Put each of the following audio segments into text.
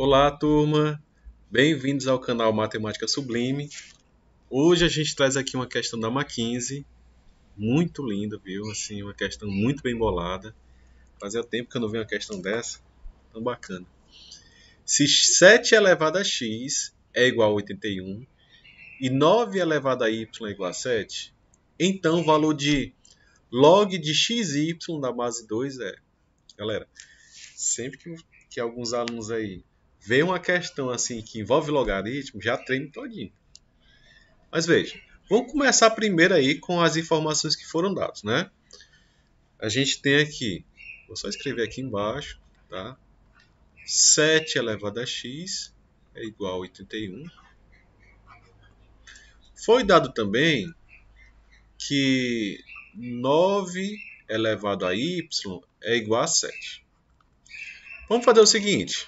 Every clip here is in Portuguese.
Olá, turma! Bem-vindos ao canal Matemática Sublime. Hoje a gente traz aqui uma questão da MA15, muito linda, viu? Assim, uma questão muito bem bolada. Fazia tempo que eu não vi uma questão dessa, tão bacana. Se 7 elevado a x é igual a 81 e 9 elevado a y é igual a 7, então o valor de log de xy da base 2 é... Galera, sempre que, que alguns alunos aí vê uma questão assim que envolve logaritmo, já treino todinho. Mas veja, vamos começar primeiro aí com as informações que foram dadas, né? A gente tem aqui, vou só escrever aqui embaixo, tá? 7 elevado a x é igual a 81. Foi dado também que 9 elevado a y é igual a 7. Vamos fazer o seguinte.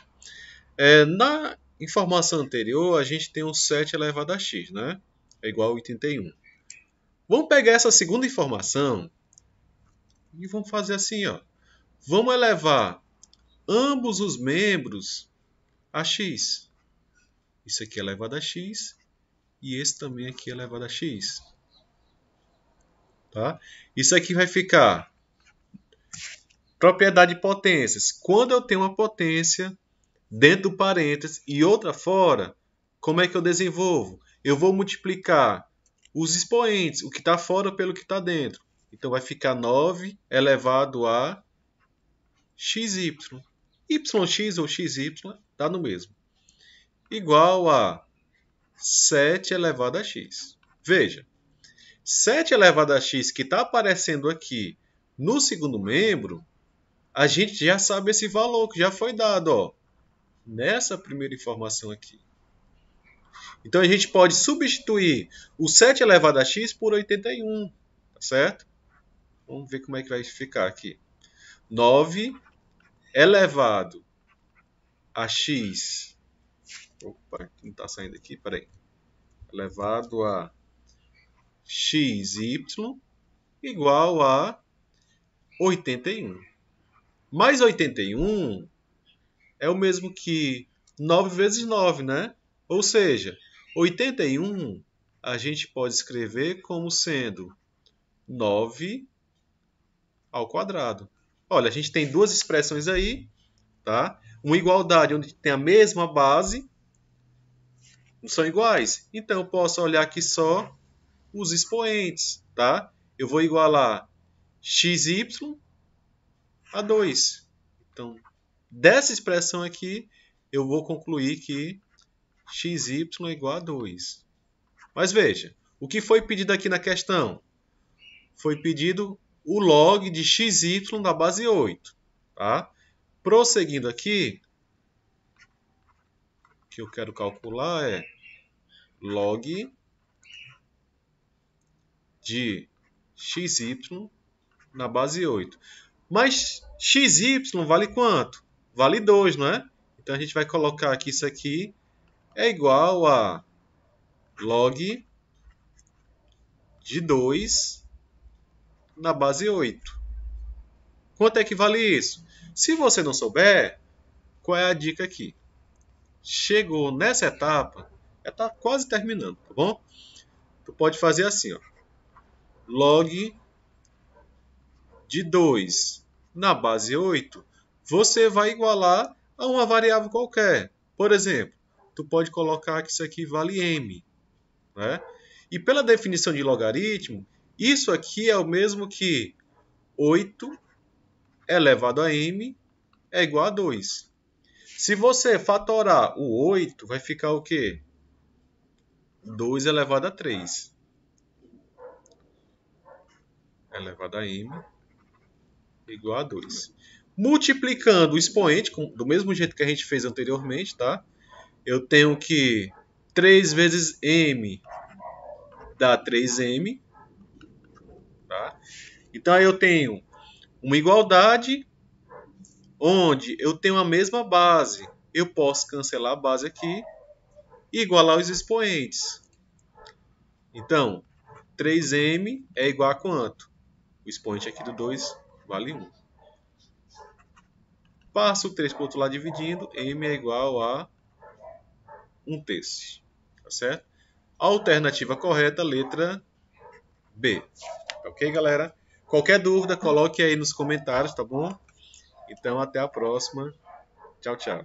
É, na informação anterior, a gente tem um 7 elevado a x, né? É igual a 81. Vamos pegar essa segunda informação e vamos fazer assim, ó. Vamos elevar ambos os membros a x. Isso aqui é elevado a x e esse também aqui é elevado a x. Tá? Isso aqui vai ficar propriedade de potências. Quando eu tenho uma potência, dentro do parênteses e outra fora, como é que eu desenvolvo? Eu vou multiplicar os expoentes, o que está fora pelo que está dentro. Então vai ficar 9 elevado a xy. yx ou xy dá no mesmo. Igual a 7 elevado a x. Veja, 7 elevado a x que está aparecendo aqui no segundo membro, a gente já sabe esse valor que já foi dado. Ó nessa primeira informação aqui. Então a gente pode substituir o 7 elevado a x por 81, tá certo? Vamos ver como é que vai ficar aqui. 9 elevado a x. Opa, não está saindo aqui, peraí. Elevado a xy igual a 81. Mais 81 é o mesmo que 9 vezes 9, né? Ou seja, 81 a gente pode escrever como sendo 9 ao quadrado. Olha, a gente tem duas expressões aí, tá? Uma igualdade onde tem a mesma base, não são iguais. Então, eu posso olhar aqui só os expoentes, tá? Eu vou igualar xy a 2. Então, dessa expressão aqui, eu vou concluir que xy é igual a 2. Mas veja, o que foi pedido aqui na questão? Foi pedido o log de xy da base 8. Tá? Prosseguindo aqui, o que eu quero calcular é log de xy na base 8. Mas xy vale quanto? vale 2, não é? Então a gente vai colocar aqui isso aqui é igual a log de 2 na base 8. Quanto é que vale isso? Se você não souber, qual é a dica aqui? Chegou nessa etapa, ela está quase terminando, tá bom? Tu pode fazer assim, ó. log de 2 na base 8 você vai igualar a uma variável qualquer. Por exemplo, tu pode colocar que isso aqui vale m. Né? E pela definição de logaritmo, isso aqui é o mesmo que 8 elevado a m é igual a 2. Se você fatorar o 8, vai ficar o quê? 2 elevado a 3. Elevado a m igual a 2. Multiplicando o expoente, com, do mesmo jeito que a gente fez anteriormente, tá? Eu tenho que 3 vezes m dá 3m. Tá? Então eu tenho uma igualdade onde eu tenho a mesma base. Eu posso cancelar a base aqui e igualar os expoentes. Então, 3m é igual a quanto? O expoente aqui do 2 vale 1. Passo 3 para o outro lado dividindo, m é igual a 1 terço. Tá certo? Alternativa correta, letra B. Tá ok, galera? Qualquer dúvida, coloque aí nos comentários, tá bom? Então, até a próxima. Tchau, tchau.